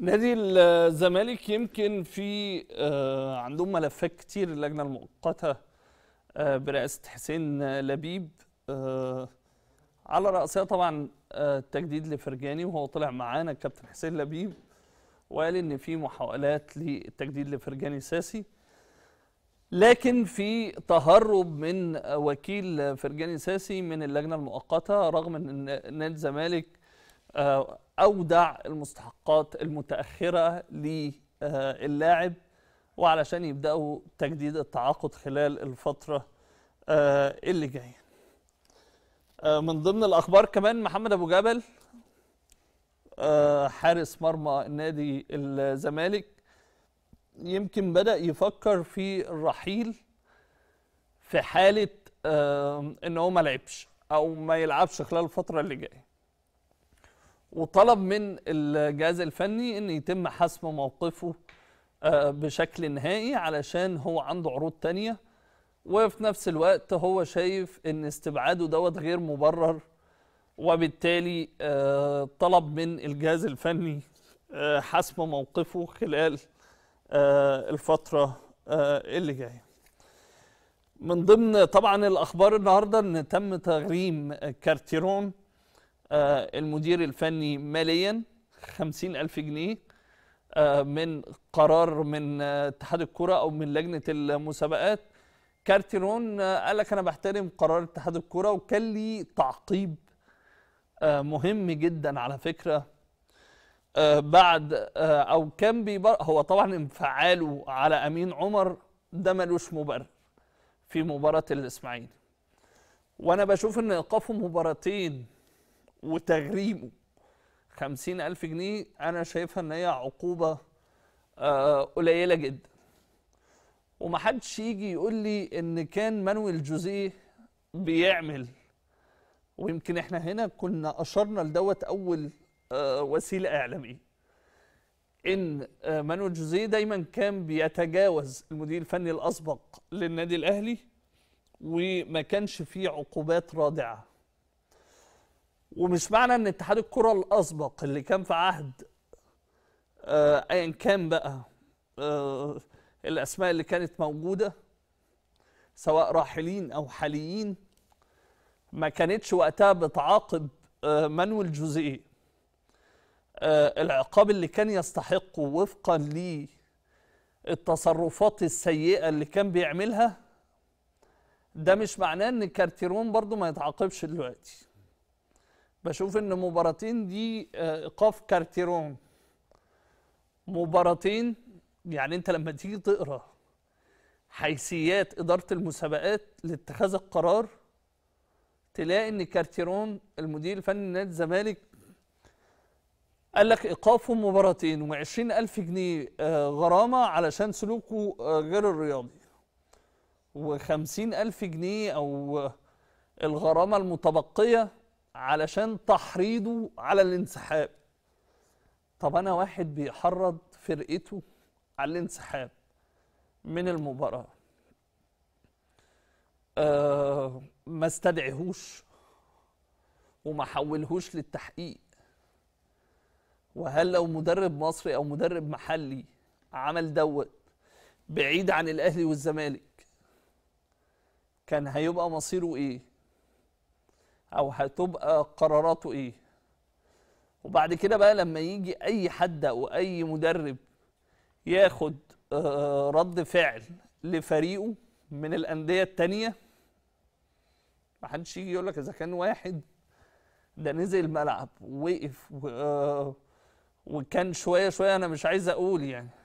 نادي الزمالك يمكن في آه، عندهم ملفات كتير اللجنه المؤقته آه، برئاسه حسين لبيب آه، على راسها طبعا التجديد لفرجاني وهو طلع معانا الكابتن حسين لبيب وقال ان في محاولات للتجديد لفرجاني ساسي لكن في تهرب من وكيل فرجاني ساسي من اللجنه المؤقته رغم ان نادي الزمالك آه، اودع المستحقات المتاخره للاعب وعلشان يبداوا تجديد التعاقد خلال الفتره آه، اللي جايه آه، من ضمن الاخبار كمان محمد ابو جبل حارس مرمى نادي الزمالك يمكن بدا يفكر في الرحيل في حاله ان هو ما لعبش او ما يلعبش خلال الفتره اللي جايه وطلب من الجهاز الفني ان يتم حسم موقفه آه، بشكل نهائي علشان هو عنده عروض تانية وفي نفس الوقت هو شايف ان استبعاده دوت غير مبرر وبالتالي آه، طلب من الجهاز الفني آه، حسم موقفه خلال الفترة اللي جايه من ضمن طبعا الاخبار النهارده ان تم تغريم كارتيرون آه، المدير الفني ماليا خمسين ألف جنيه آه، من قرار من آه، اتحاد الكرة أو من لجنة المسابقات كارتيرون قال لك أنا بحترم قرار اتحاد الكرة وكان لي تعقيب مهم جدا على فكرة بعد أو كان بيبر هو طبعا انفعاله على أمين عمر ده ملوش مبرر في مباراة الإسماعيلي وأنا بشوف إن إيقافه مباراتين وتغريمه خمسين ألف جنيه أنا شايفها إن هي عقوبة آه، قليلة جدا ومحدش يجي يقول لي إن كان مانويل جوزيه بيعمل ويمكن إحنا هنا كنا أشرنا لدوت أول آه، وسيلة إعلامية إن آه، مانويل جوزيه دايما كان بيتجاوز المدير الفني الأسبق للنادي الأهلي وما كانش فيه عقوبات رادعة ومش معنى ان اتحاد الكره الاسبق اللي كان في عهد آه، ايا كان بقى آه الاسماء اللي كانت موجوده سواء راحلين او حاليين ما كانتش وقتها بتعاقب آه مانويل جوزيه آه العقاب اللي كان يستحقه وفقا للتصرفات السيئه اللي كان بيعملها ده مش معناه ان كارتيرون برضو ما يتعاقبش دلوقتي بشوف ان مباراتين دي آه، ايقاف كارتيرون مباراتين يعني انت لما تيجي تقرا حيثيات اداره المسابقات لاتخاذ القرار تلاقي ان كارتيرون المدير الفني لنادي الزمالك قال لك ايقافه مباراتين و20 ألف جنيه آه، غرامه علشان سلوكه آه، غير الرياضي و50 ألف جنيه او الغرامه المتبقيه علشان تحريضه على الانسحاب طب انا واحد بيحرض فرقته على الانسحاب من المباراه أه ما استدعيهوش وما حولهوش للتحقيق وهل لو مدرب مصري او مدرب محلي عمل دوت بعيد عن الاهلي والزمالك كان هيبقى مصيره ايه او هتبقى قراراته ايه وبعد كده بقى لما يجي اي حد او اي مدرب ياخد آه، آه، رد فعل لفريقه من الانديه التانيه محدش يجي يقول لك اذا كان واحد ده نزل الملعب ووقف آه، وكان شويه شويه انا مش عايز اقول يعني